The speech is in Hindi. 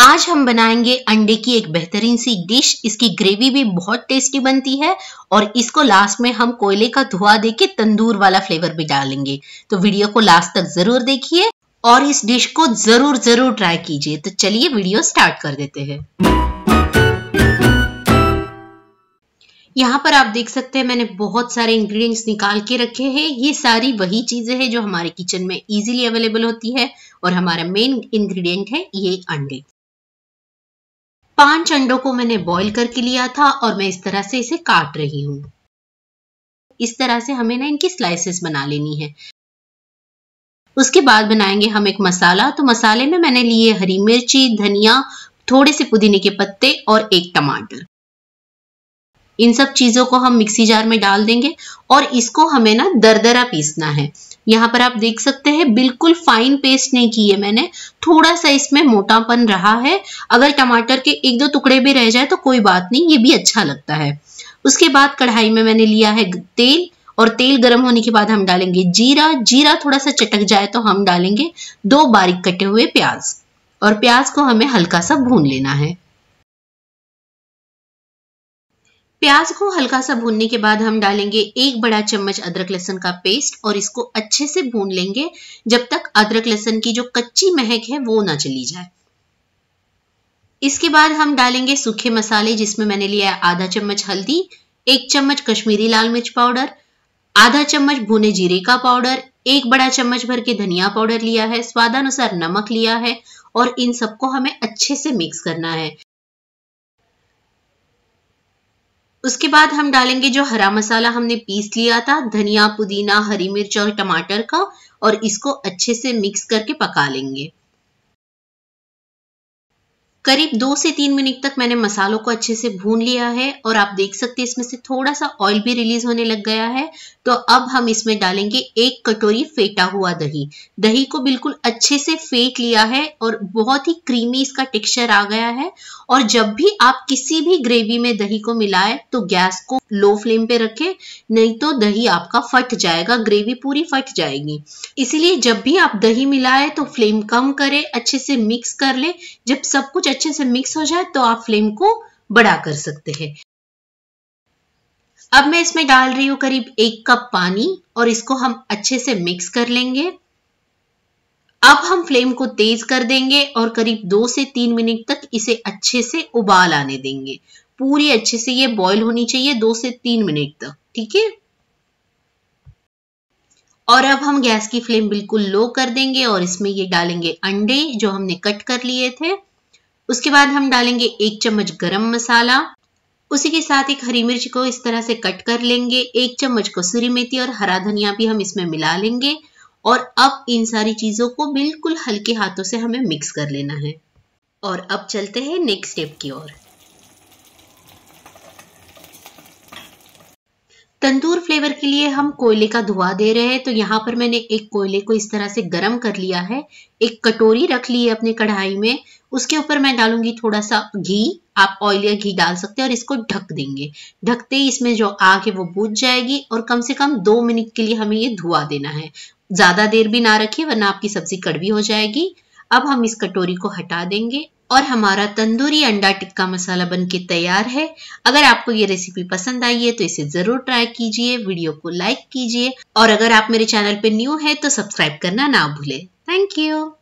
आज हम बनाएंगे अंडे की एक बेहतरीन सी डिश इसकी ग्रेवी भी बहुत टेस्टी बनती है और इसको लास्ट में हम कोयले का धुआं देके तंदूर वाला फ्लेवर भी डालेंगे तो वीडियो को लास्ट तक जरूर देखिए और इस डिश को जरूर जरूर ट्राई कीजिए तो चलिए वीडियो स्टार्ट कर देते हैं यहाँ पर आप देख सकते हैं मैंने बहुत सारे इंग्रेडिएंट्स निकाल के रखे हैं ये सारी वही चीजें हैं जो हमारे किचन में इजीली अवेलेबल होती है और हमारा मेन इंग्रेडिएंट है ये अंडे पांच अंडों को मैंने बॉईल करके लिया था और मैं इस तरह से इसे काट रही हूं इस तरह से हमें ना इनकी स्लाइसेस बना लेनी है उसके बाद बनाएंगे हम एक मसाला तो मसाले में मैंने लिए हरी मिर्ची धनिया थोड़े से पुदीने के पत्ते और एक टमाटर इन सब चीज़ों को हम मिक्सी जार में डाल देंगे और इसको हमें ना दरदरा पीसना है यहाँ पर आप देख सकते हैं बिल्कुल फाइन पेस्ट नहीं की है मैंने थोड़ा सा इसमें मोटापन रहा है अगर टमाटर के एक दो टुकड़े भी रह जाए तो कोई बात नहीं ये भी अच्छा लगता है उसके बाद कढ़ाई में मैंने लिया है तेल और तेल गर्म होने के बाद हम डालेंगे जीरा जीरा थोड़ा सा चटक जाए तो हम डालेंगे दो बारीक कटे हुए प्याज और प्याज को हमें हल्का सा भून लेना है प्याज को हल्का सा भूनने के बाद हम डालेंगे एक बड़ा चम्मच अदरक लहसन का पेस्ट और इसको अच्छे से भून लेंगे जब तक अदरक लहसन की जो कच्ची महक है वो ना चली जाए इसके बाद हम डालेंगे सूखे मसाले जिसमें मैंने लिया है आधा चम्मच हल्दी एक चम्मच कश्मीरी लाल मिर्च पाउडर आधा चम्मच भुने जीरे का पाउडर एक बड़ा चम्मच भर के धनिया पाउडर लिया है स्वादानुसार नमक लिया है और इन सबको हमें अच्छे से मिक्स करना है उसके बाद हम डालेंगे जो हरा मसाला हमने पीस लिया था धनिया पुदीना हरी मिर्च और टमाटर का और इसको अच्छे से मिक्स करके पका लेंगे करीब दो से तीन मिनट तक मैंने मसालों को अच्छे से भून लिया है और आप देख सकते हैं इसमें से थोड़ा सा ऑयल भी रिलीज होने लग गया है तो अब हम इसमें डालेंगे एक कटोरी फेटा हुआ दही दही को बिल्कुल अच्छे से फेट लिया है और बहुत ही क्रीमी इसका टेक्सचर आ गया है और जब भी आप किसी भी ग्रेवी में दही को मिलाए तो गैस को लो फ्लेम पे रखे नहीं तो दही आपका फट जाएगा ग्रेवी पूरी फट जाएगी इसीलिए जब भी आप दही मिलाए तो फ्लेम कम करे अच्छे से मिक्स कर ले जब सब कुछ अच्छे से मिक्स हो जाए तो आप फ्लेम को बड़ा कर सकते हैं अब मैं इसमें डाल रही हूं करीब एक कप पानी और इसको हम अच्छे से मिक्स कर लेंगे अब हम फ्लेम को तेज कर देंगे और करीब दो से तीन मिनट तक इसे अच्छे से उबाल आने देंगे पूरी अच्छे से ये बॉईल होनी चाहिए दो से तीन मिनट तक ठीक है और अब हम गैस की फ्लेम बिल्कुल लो कर देंगे और इसमें ये डालेंगे अंडे जो हमने कट कर लिए थे उसके बाद हम डालेंगे एक चम्मच गरम मसाला उसी के साथ एक हरी मिर्च को इस तरह से कट कर लेंगे एक चम्मच कसूरी मेथी और हरा धनिया भी हम इसमें मिला लेंगे और अब इन सारी चीज़ों को बिल्कुल हल्के हाथों से हमें मिक्स कर लेना है और अब चलते हैं नेक्स्ट स्टेप की ओर तंदूर फ्लेवर के लिए हम कोयले का धुआं दे रहे हैं तो यहाँ पर मैंने एक कोयले को इस तरह से गर्म कर लिया है एक कटोरी रख ली है अपने कढ़ाई में उसके ऊपर मैं डालूंगी थोड़ा सा घी आप ऑयल या घी डाल सकते हैं और इसको ढक देंगे ढकते ही इसमें जो आग है वो बुझ जाएगी और कम से कम दो मिनट के लिए हमें ये धुआ देना है ज्यादा देर भी ना रखिए वरना आपकी सब्जी कड़वी हो जाएगी अब हम इस कटोरी को हटा देंगे और हमारा तंदूरी अंडा टिक्का मसाला बन के तैयार है अगर आपको ये रेसिपी पसंद आई है तो इसे जरूर ट्राई कीजिए वीडियो को लाइक कीजिए और अगर आप मेरे चैनल पर न्यू है तो सब्सक्राइब करना ना भूले थैंक यू